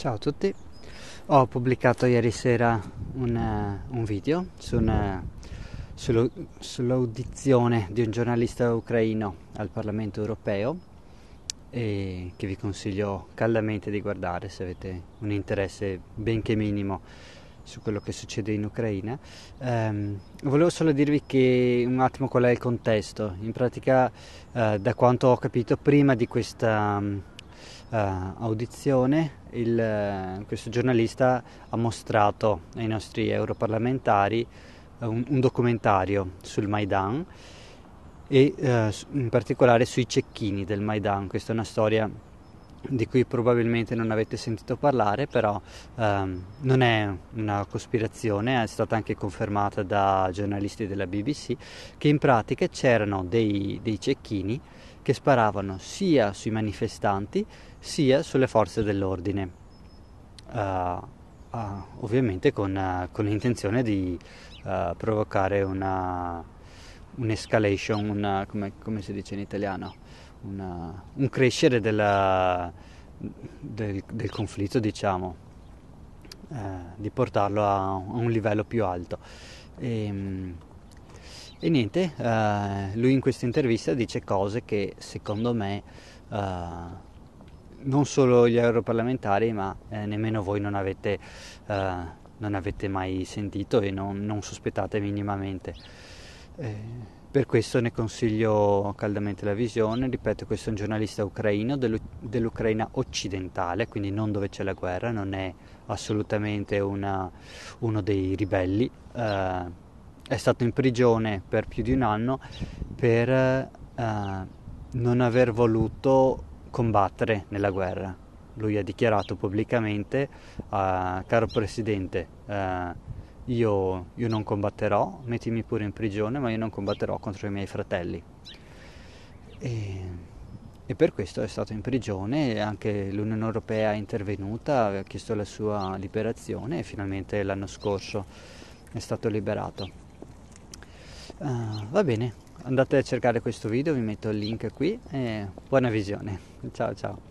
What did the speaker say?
Ciao a tutti, ho pubblicato ieri sera un, uh, un video su una, eh, sullo, sull'audizione di un giornalista ucraino al Parlamento europeo che vi consiglio caldamente di guardare se avete un interesse benché minimo su quello che succede in Ucraina. Um, volevo solo dirvi che un attimo qual è il contesto. In pratica, uh, da quanto ho capito prima di questa... Um, eh, audizione il, eh, questo giornalista ha mostrato ai nostri europarlamentari eh, un, un documentario sul Maidan e in particolare sui cecchini del Maidan. Questa è una storia di cui probabilmente non avete sentito parlare, però ehm, non è una cospirazione, è stata anche confermata da giornalisti della BBC, che in pratica c'erano dei, dei cecchini che sparavano sia sui manifestanti sia sulle forze dell'ordine, uh, uh, ovviamente con, uh, con l'intenzione di eh, provocare una, un'escalation, una, come, come, si dice in italiano, una, un crescere della, del, del, conflitto, diciamo, eh, di portarlo a, a, un livello più alto. E, ehm, e niente, eh, lui in questa intervista dice cose che secondo me eh, non solo gli europarlamentari, ma eh, nemmeno voi non avete eh, non avete mai sentito e non, non sospettate minimamente. Eh, per questo ne consiglio caldamente la visione, ripeto questo è un giornalista ucraino dell'Ucraina occidentale, quindi non dove c'è la guerra, non è assolutamente una, uno dei ribelli, eh, è stato in prigione per più di un anno per eh, non aver voluto combattere nella guerra. Lui ha dichiarato pubblicamente, eh, caro Presidente, eh, io, io non combatterò, mettimi pure in prigione, ma io non combatterò contro i miei fratelli. E, e per questo è stato in prigione, anche l'Unione Europea è intervenuta, ha chiesto la sua liberazione e finalmente l'anno scorso è stato liberato. Uh, va bene, andate a cercare questo video, vi metto il link qui e buona visione. Ciao ciao.